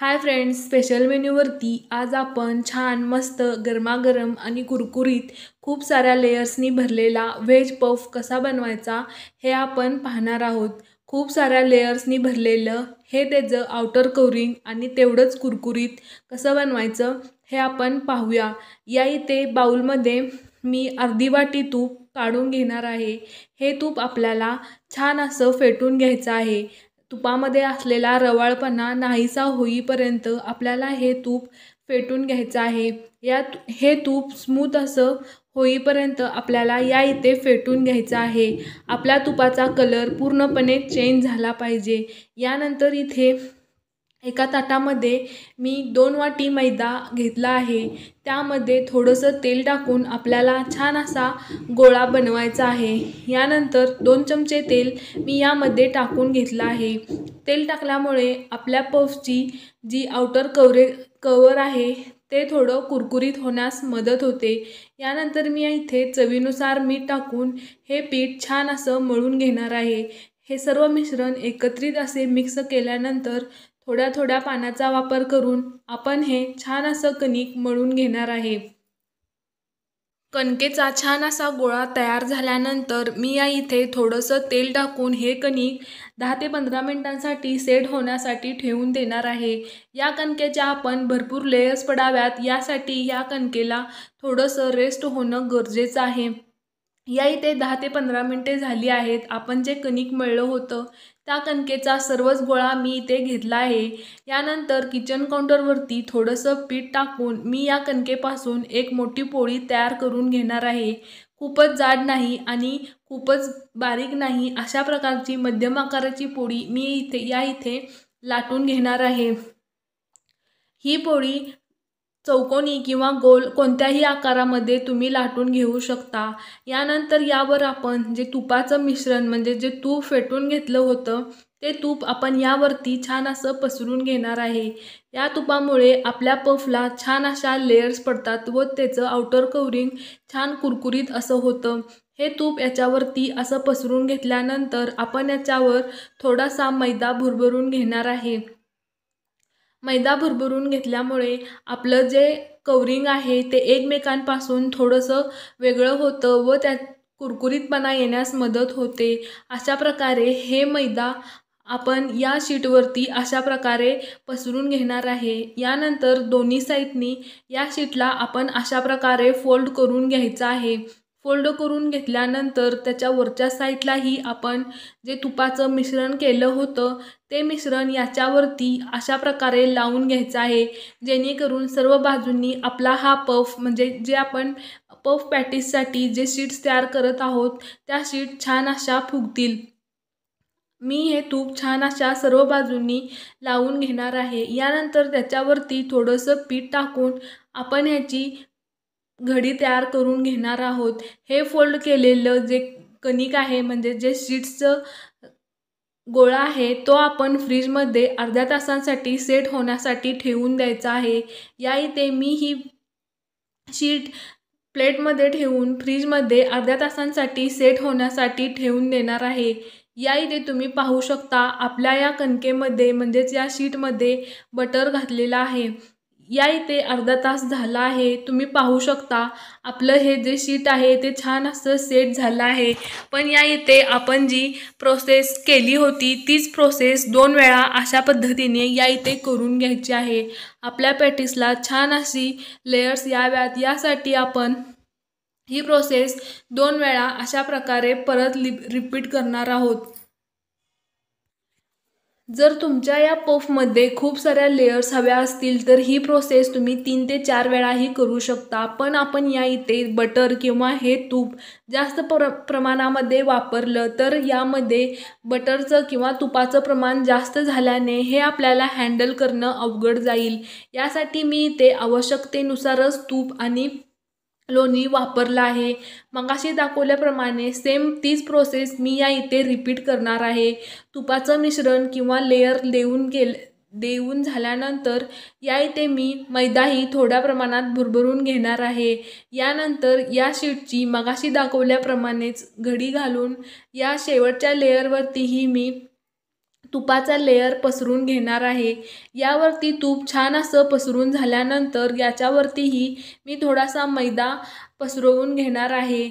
hi friends special मेन्यूवरती आज आपण छान मस्त गरमागरम आणि कुरकुरीत खूप साऱ्या लेयर्सनी भरलेला व्हेज पफ कसा बनवायचा हे आपण पाहणार आहोत खूप साऱ्या लेयर्सनी भरलेलं हे त्याचं आउटर कवरिंग आणि तेवढंच कुरकुरीत कसं बनवायचं हे आपण पाहूया या इथे बाउलमध्ये मी अर्धी वाटी तूप काढून घेणार आहे हे तूप आपल्याला छान असं फेटून घ्यायचं आहे तुपामध्ये असलेला रवाळपणा नाहीसा होईपर्यंत आपल्याला हे तूप फेटून घ्यायचं आहे या हे तूप स्मूथ असं होईपर्यंत आपल्याला या इथे फेटून घ्यायचं आहे आपल्या तुपाचा कलर पूर्णपणे चेंज झाला पाहिजे यानंतर इथे एका ताटामध्ये मी दोन वाटी मैदा घेतला आहे त्यामध्ये थोडंसं तेल टाकून आपल्याला छान असा गोळा बनवायचा आहे यानंतर दोन चमचे तेल मी यामध्ये टाकून घेतलं आहे तेल टाकल्यामुळे आपल्या पफची जी आउटर कवरे कवर आहे ते थोडं कुरकुरीत होण्यास मदत होते यानंतर मी इथे चवीनुसार मीठ टाकून हे पीठ छान असं मळून घेणार आहे हे सर्व मिश्रण एकत्रित असे मिक्स केल्यानंतर थोड्या थोड्या पानाचा वापर करून आपण हे छान असं कणिक मळून घेणार आहे कणकेचा छान असा गोळा तयार झाल्यानंतर मी या इथे थोडंसं तेल टाकून हे कणिक दहा ते पंधरा मिनटांसाठी सेट होण्यासाठी ठेवून देणार आहे या कणकेच्या आपण भरपूर लेयर्स पडाव्यात यासाठी या कणकेला थोडंसं रेस्ट होणं गरजेचं आहे या इथे दहा ते पंधरा मिनटे झाली आहेत आपण जे कणिक मळलं होतं त्या कणकेचा सर्वच गोळा मी इथे घेतला आहे यानंतर किचन काउंटरवरती थोडंसं पीठ टाकून मी या कणकेपासून एक मोठी पोळी तयार करून घेणार आहे खूपच जाड नाही आणि खूपच बारीक नाही अशा प्रकारची मध्यम आकाराची पोळी मी इथे या इथे लाटून घेणार आहे ही पोळी चौकोनी किंवा गोल कोणत्याही आकारामध्ये तुम्ही लाटून घेऊ शकता यानंतर यावर आपण जे तुपाचं मिश्रण म्हणजे जे तूप फेटून घेतलं होतं ते तूप आपण यावरती छान असं पसरून घेणार आहे या तुपामुळे आपल्या पफला छान अशा लेयर्स पडतात व त्याचं आउटर कवरिंग छान कुरकुरीत असं होतं हे तूप याच्यावरती असं पसरून घेतल्यानंतर आपण याच्यावर थोडासा मैदा भुरभरून घेणार आहे मैदा भरभरून घेतल्यामुळे आपलं जे कवरिंग आहे ते एकमेकांपासून थोडंसं वेगळं होतं व त्यात कुरकुरीतपणा येण्यास मदत होते अशा प्रकारे हे मैदा आपण या शीटवरती अशा प्रकारे पसरून घेणार आहे यानंतर दोन्ही साईडनी या शीटला आपण अशा प्रकारे फोल्ड करून घ्यायचं आहे फोल्ड करून घेतल्यानंतर त्याच्या वरच्या साईडलाही आपण जे तुपाचं मिश्रण केलं होतं ते मिश्रण याच्यावरती अशा प्रकारे लावून घ्यायचं आहे जेणेकरून सर्व बाजूंनी आपला हा पफ म्हणजे जे आपण पफ पॅटीससाठी जे शीट्स तयार करत आहोत त्या शीट छान अशा फुगतील मी हे तूप छान अशा सर्व बाजूंनी लावून घेणार आहे यानंतर त्याच्यावरती थोडंसं पीठ टाकून आपण ह्याची घडी तयार करून घेणार आहोत हे फोल्ड केलेलं जे कणिक आहे म्हणजे जे शीटचं गोळा आहे तो आपण फ्रीजमध्ये अर्ध्या तासांसाठी सेट होण्यासाठी ठेवून द्यायचा आहे या इथे मी ही शीट प्लेटमध्ये ठेवून फ्रीजमध्ये अर्ध्या तासांसाठी सेट होण्यासाठी ठेवून देणार आहे या इथे तुम्ही पाहू शकता आपल्या या कणकेमध्ये म्हणजेच या शीटमध्ये बटर घातलेलं आहे या इथे अर्धा तास झाला आहे तुम्ही पाहू शकता आपलं हे जे शीट आहे ते छान असं सेट झालं आहे पण या इथे आपण जी प्रोसेस केली होती तीच प्रोसेस दोन वेळा अशा पद्धतीने या इथे करून घ्यायची आहे आपल्या पॅटिसला छान अशी लेयर्स याव्यात यासाठी आपण ही प्रोसेस दोन वेळा अशा प्रकारे परत रिपीट करणार आहोत जर तुमच्या या पफमध्ये खूप साऱ्या लेयर्स हव्या असतील तर ही प्रोसेस तुम्ही तीन ते चार वेळाही करू शकता पण आपण या इथे बटर किंवा हे तूप जास्त प्र प्रमाणामध्ये वापरलं तर यामध्ये बटरचं किंवा तुपाचं प्रमाण जास्त झाल्याने हे आपल्याला हँडल करणं अवघड जाईल यासाठी मी इथे आवश्यकतेनुसारच तूप आणि लोणी वापरलं आहे मगाशी दाखवल्याप्रमाणे सेम तीच प्रोसेस मी या इथे रिपीट करणार आहे तुपाचं मिश्रण किंवा लेयर देऊन गेल देऊन झाल्यानंतर या इथे मी मैदाही थोड्या प्रमाणात भुरभरून घेणार आहे यानंतर या शीटची मगाशी दाखवल्याप्रमाणेच घडी घालून या शेवटच्या लेयरवरतीही मी तुपाचा लेयर पसरून घेणार आहे यावरती तूप छान असं पसरून झाल्यानंतर याच्यावरतीही मी थोडासा मैदा पसरवून घेणार आहे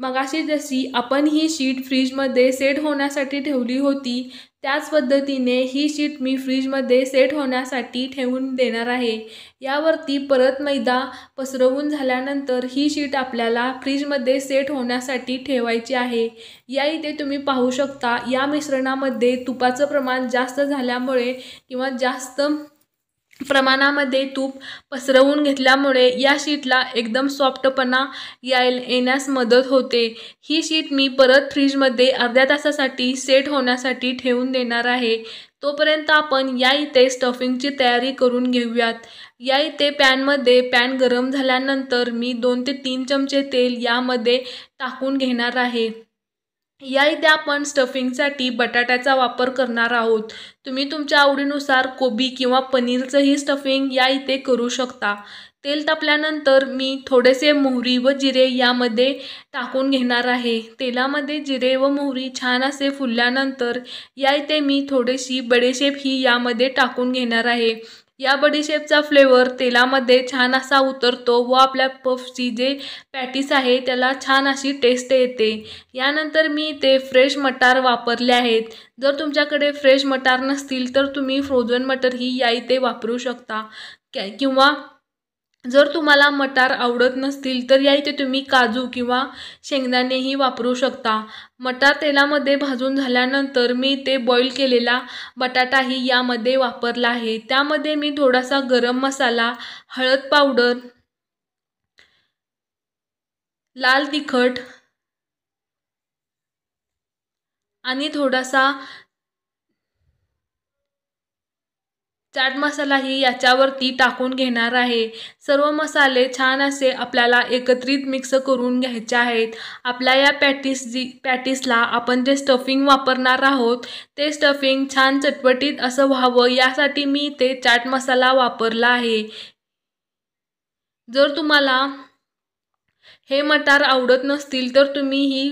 मगाशी जशी आपण ही शीट फ्रीजमध्ये सेट होण्यासाठी ठेवली होती त्याच पद्धतीने ही शीट मी फ्रीजमध्ये सेट होण्यासाठी ठेवून देणार आहे यावरती परत मैदा पसरवून झाल्यानंतर ही शीट आपल्याला फ्रीजमध्ये सेट होण्यासाठी ठेवायची आहे या इथे तुम्ही पाहू शकता या मिश्रणामध्ये तुपाचं प्रमाण जास्त झाल्यामुळे किंवा जास्त प्रमाणामध्ये तूप पसरवून घेतल्यामुळे या शीटला एकदम सॉफ्टपणा यायल येण्यास मदत होते ही शीट मी परत फ्रीजमध्ये अर्ध्या तासासाठी सेट होण्यासाठी ठेवून देणार आहे तोपर्यंत आपण या इथे स्टफिंगची तयारी करून घेऊयात या इथे पॅनमध्ये पॅन गरम झाल्यानंतर मी दोन ते तीन चमचे तेल यामध्ये टाकून घेणार आहे या इथे आपण स्टफिंगसाठी बटाट्याचा वापर करणार आहोत तुम्ही तुमच्या आवडीनुसार कोबी किंवा पनीरचंही स्टफिंग या इथे करू शकता तेल तापल्यानंतर मी थोडेसे मोहरी व जिरे यामध्ये टाकून घेणार आहे तेलामध्ये जिरे व मोहरी छान असे फुलल्यानंतर या इथे मी थोडीशी बडेशेप ही यामध्ये टाकून घेणार आहे या बडीशेपचा फ्लेवर तेलामध्ये छान असा उतरतो व आपल्या पफची जे पॅटीस आहे त्याला छान अशी टेस्ट येते यानंतर मी ते फ्रेश मटार वापरले आहेत जर तुमच्याकडे फ्रेश मटार नसतील तर तुम्ही फ्रोझन मटर ही या इथे वापरू शकता किंवा जर तुम्हाला मटार आवडत नसतील तर या इथे तुम्ही काजू किंवा शेंगदाणेही वापरू शकता मटार तेलामध्ये भाजून झाल्यानंतर मी ते बॉईल केलेला बटाटाही यामध्ये वापरला आहे त्यामध्ये मी थोडासा गरम मसाला हळद पावडर लाल तिखट आणि थोडासा चाट मसालाही याच्यावरती टाकून घेणार आहे सर्व मसाले छान असे आपल्याला एकत्रित मिक्स करून घ्यायचे आहेत आपल्या या पॅटीस जी पॅटीसला आपण जे स्टफिंग वापरणार आहोत ते स्टफिंग छान चटपटीत असं व्हावं यासाठी मी ते चाट मसाला वापरला आहे जर तुम्हाला हे मटार आवडत नसतील तर तुम्ही ही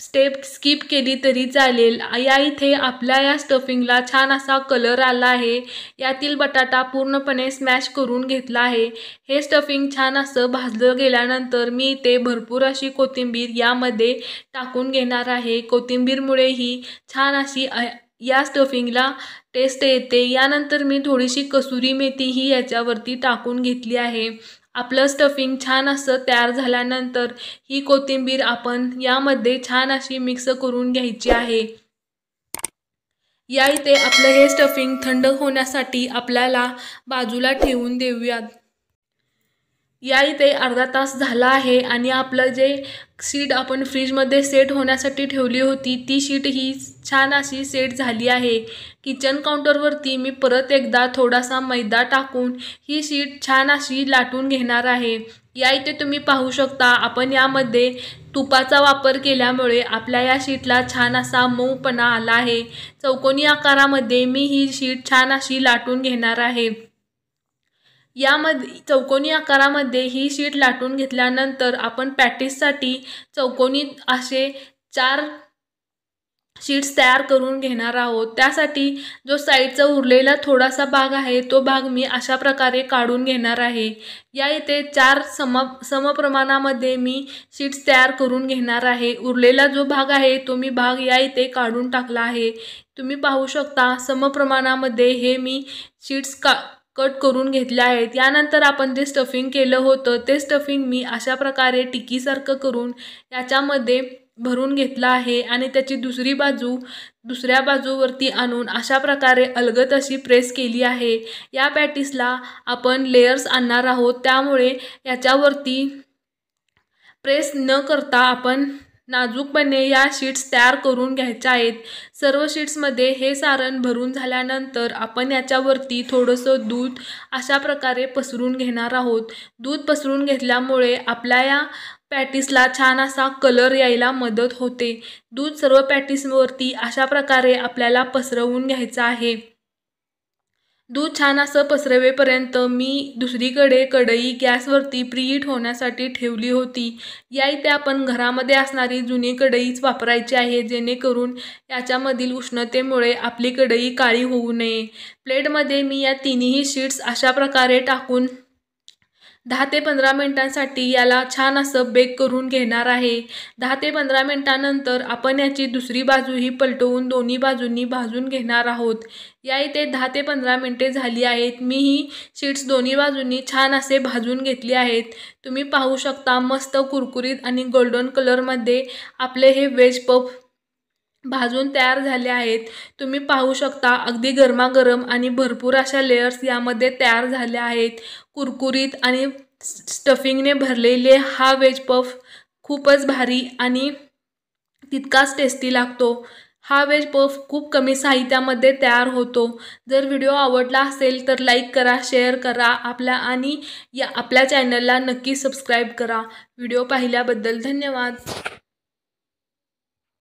स्टेप स्किप केली तरी चालेल या इथे आपल्या या स्टफिंगला छान असा कलर आला आहे यातील बटाटा पूर्णपणे स्मॅश करून घेतला आहे हे स्टफिंग छान असं भाजलं गेल्यानंतर मी इथे भरपूर अशी कोथिंबीर यामध्ये टाकून घेणार आहे कोथिंबीरमुळे ही छान अशी या स्टफिंगला टेस्ट येते यानंतर मी थोडीशी कसुरी मेथी ही याच्यावरती टाकून घेतली आहे आपलं स्टफिंग छान असं तयार झाल्यानंतर ही कोथिंबीर आपण यामध्ये छान अशी मिक्स करून घ्यायची आहे या इथे आपलं हे स्टफिंग थंड होण्यासाठी आपल्याला बाजूला ठेवून देऊयात या इथे अर्धा तास झाला आहे आणि आपलं जे शीट आपण फ्रीजमध्ये सेट होण्यासाठी ठेवली होती ती शीट ही छान अशी सेट झाली आहे किचन काउंटरवरती मी परत एकदा थोडासा मैदा टाकून ही शीट छान अशी लाटून घेणार आहे या इथे तुम्ही पाहू शकता आपण यामध्ये तुपाचा वापर केल्यामुळे आपल्या या शीटला छान असा मऊपणा आला आहे चौकोनी आकारामध्ये मी ही शीट छान अशी लाटून घेणार आहे यामध्ये चौकोनी आकारामध्ये ही शीट लाटून घेतल्यानंतर आपण पॅटिससाठी चौकोनी असे चार शीट्स तयार करून घेणार आहोत त्यासाठी जो साईडचा उरलेला थोडासा भाग आहे तो भाग मी अशा प्रकारे काढून घेणार आहे या इथे चार सम समप्रमाणामध्ये मी शीट्स तयार करून घेणार आहे उरलेला जो भाग आहे तो मी भाग या इथे काढून टाकला आहे तुम्ही पाहू शकता समप्रमाणामध्ये हे मी शीट्स का कट करून घेतले आहेत यानंतर आपण जे स्टफिंग केलं होतं ते स्टफिंग मी अशा प्रकारे टिकीसारखं करून याच्यामध्ये भरून घेतलं आहे आणि त्याची दुसरी बाजू दुसऱ्या बाजूवरती आणून अशा प्रकारे अलगत अशी प्रेस केली आहे या पॅटीसला आपण लेयर्स आणणार आहोत त्यामुळे याच्यावरती प्रेस न करता आपण नाजूकपणे या शीट्स तयार करून घ्यायच्या आहेत सर्व शीट्समध्ये हे सारण भरून झाल्यानंतर आपण याच्यावरती थोडंसं दूध अशा प्रकारे पसरून घेणार आहोत दूध पसरून घेतल्यामुळे आपल्या या पॅटीसला छान असा कलर यायला मदत होते दूध सर्व पॅटीसवरती अशा प्रकारे आपल्याला पसरवून घ्यायचं आहे दूध छान असं पसरवेपर्यंत मी दुसरीकडे कढई गॅसवरती प्रीहीट होण्यासाठी ठेवली होती या इथे आपण घरामध्ये असणारी जुनी कढईच वापरायची आहे जेणेकरून याच्यामधील उष्णतेमुळे आपली कढई काळी होऊ नये प्लेटमध्ये मी या तिन्ही शीट्स अशा प्रकारे टाकून दहा ते पंधरा मिनटांसाठी याला छान असं बेक करून घेणार आहे दहा ते पंधरा मिनटानंतर आपण याची दुसरी बाजूही पलटवून दोन्ही बाजूंनी भाजून घेणार आहोत या इथे दहा ते पंधरा मिनटे झाली आहेत मी ही शीट्स दोन्ही बाजूंनी छान असे भाजून घेतली आहेत तुम्ही पाहू शकता मस्त कुरकुरीत आणि गोल्डन कलरमध्ये आपले हे वेज पफ भाजून तयार झाले आहेत तुम्ही पाहू शकता अगदी गरमागरम आणि भरपूर अशा लेयर्स यामध्ये तयार झाल्या आहेत कुरकुरीत आणि स्टफिंगने भरलेले हा वेज पफ खूपच भारी आणि तितकाच टेस्टी लागतो हा वेज पफ खूप कमी साहित्यामध्ये तयार होतो जर व्हिडिओ आवडला असेल तर लाईक करा शेअर करा आपल्या आणि या आपल्या चॅनलला नक्की सबस्क्राईब करा व्हिडिओ पाहिल्याबद्दल धन्यवाद